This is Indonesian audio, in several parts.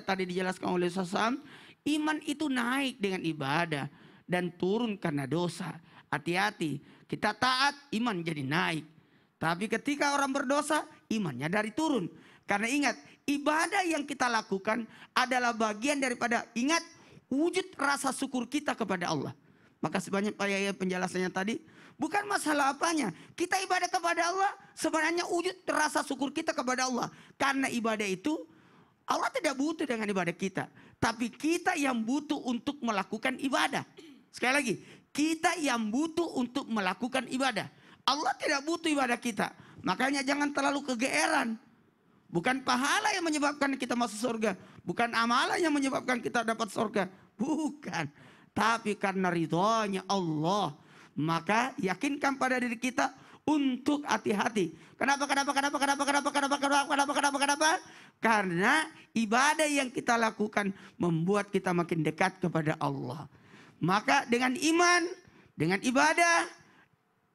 tadi dijelaskan oleh Sasam, iman itu naik dengan ibadah dan turun karena dosa. Hati-hati, kita taat, iman jadi naik. Tapi ketika orang berdosa, imannya dari turun. Karena ingat, ibadah yang kita lakukan adalah bagian daripada ingat wujud rasa syukur kita kepada Allah. Maka sebanyak Pak Yaya penjelasannya tadi, bukan masalah apanya. Kita ibadah kepada Allah sebenarnya wujud rasa syukur kita kepada Allah. Karena ibadah itu Allah tidak butuh dengan ibadah kita. Tapi kita yang butuh untuk melakukan ibadah. Sekali lagi, kita yang butuh untuk melakukan ibadah. Allah tidak butuh ibadah kita. Makanya jangan terlalu kegeeran. Bukan pahala yang menyebabkan kita masuk surga. Bukan amalan yang menyebabkan kita dapat surga. Bukan. Tapi karena ridhonya Allah. Maka yakinkan pada diri kita untuk hati-hati. Kenapa, kenapa, kenapa, kenapa, kenapa, kenapa, karena ibadah yang kita lakukan membuat kita makin dekat kepada Allah. Maka dengan iman, dengan ibadah,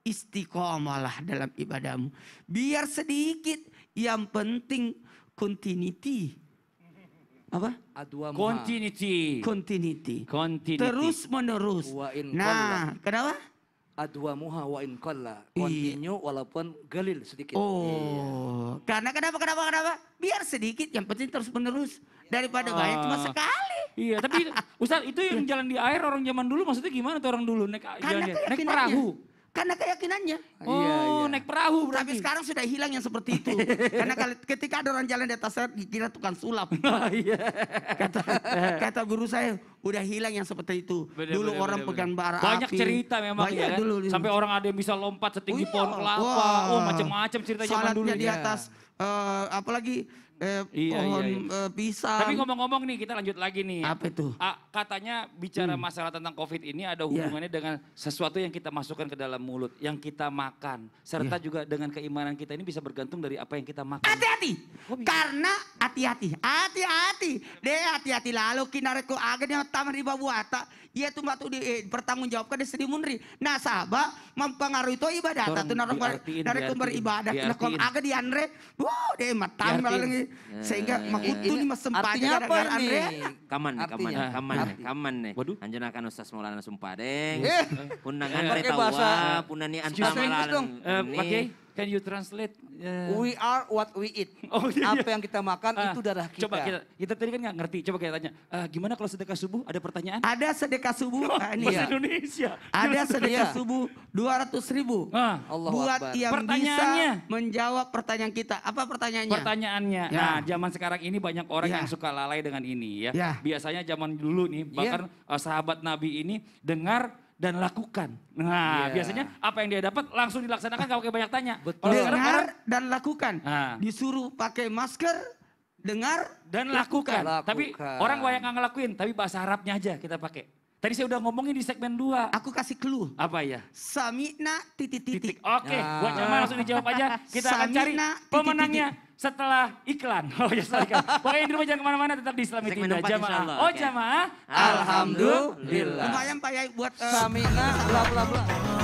istiqomalah dalam ibadahmu. Biar sedikit, yang penting continuity. Apa? Continuity. Continuity. Continuity. Terus menerus. Nah, kenapa? adwa muha wa in qalla. Continue iya. walaupun galil sedikit. Oh. Iya. Karena kenapa kenapa kenapa? Biar sedikit yang penting terus menerus daripada ah. banyak cuma sekali. Iya, tapi Ustaz itu yang jalan di air orang zaman dulu maksudnya gimana tuh orang dulu naik Karena jalan, ya? naik perahu. Karena keyakinannya. Oh, iya, iya, naik perahu berarti. Tapi sekarang sudah hilang yang seperti itu. Karena ketika ada orang jalan di atas air, dikira tukang sulap. Oh, iya. Kata, kata guru saya, udah hilang yang seperti itu. Bener, dulu bener, orang bener, pegang bara Banyak api. cerita memang Banyak ya kan? dulu. Sampai orang ada yang bisa lompat setinggi oh, iya. pohon kelapa. Oh macam-macam cerita zaman dulu. di ya. atas ya. uh, eh, apalagi eh, iya, iya, pohon iya, iya. pisang. Tapi ngomong-ngomong nih kita lanjut lagi nih. Apa itu? Ah, katanya bicara hmm. masalah tentang COVID ini ada iya. hubungannya yeah. dengan sesuatu yang kita masukkan ke dalam mulut, yang kita makan, serta yeah. juga dengan keimanan kita ini bisa bergantung dari apa yang kita makan. Hati-hati. Karena hati-hati, hati-hati. Deh hati-hati lalu kinaretku agen yang taman riba buata. Ia tuh batu di eh, di sedih munri. Nah sahabat, mempengaruhi itu ibadah narik dari ibadah. beribadah nakom agak di andre wow deh matang lagi eh, sehingga iya, makutu iya. nih mas sempat artinya apa andre kaman kaman kaman kaman nih waduh anjana akan ustaz maulana deh. Eh. punangan tawa punani antamalalan anu eh, pakai Can you translate? Uh... We are what we eat. Oh, iya, iya. Apa yang kita makan uh, itu darah kita. Coba kita, kita tadi kan nggak ngerti. Coba kita tanya, uh, gimana kalau sedekah subuh? Ada pertanyaan? Ada sedekah subuh. Oh, nah, ini ya. Indonesia. Ada sedekah iya. subuh 200 ribu. Uh. Ah. Allah Buat Akbar. yang bisa menjawab pertanyaan kita. Apa pertanyaannya? Pertanyaannya. Ya. Nah zaman sekarang ini banyak orang ya. yang suka lalai dengan ini ya. ya. Biasanya zaman dulu nih, ya. bahkan ya. sahabat Nabi ini dengar dan lakukan. Nah, yeah. biasanya apa yang dia dapat langsung dilaksanakan kalau pakai banyak tanya. Betul. Kan dengar dan lakukan. Nah. Disuruh pakai masker, dengar dan lakukan. lakukan. Tapi lakukan. orang banyak nggak ngelakuin, tapi bahasa Arabnya aja kita pakai. Tadi saya udah ngomongin di segmen 2. Aku kasih clue. Apa ya? Samina titik titik. Oke, okay. Ya. nah. buat Jamal langsung dijawab aja. Kita akan cari titik, pemenangnya. titik setelah iklan. Oh ya setelah iklan. Pokoknya di rumah jangan kemana-mana tetap di Islamic Indah. Jamaah. Oh jamaah. Alhamdulillah. Lumayan Pak Yai buat uh, eh, Samina Blah blah blah.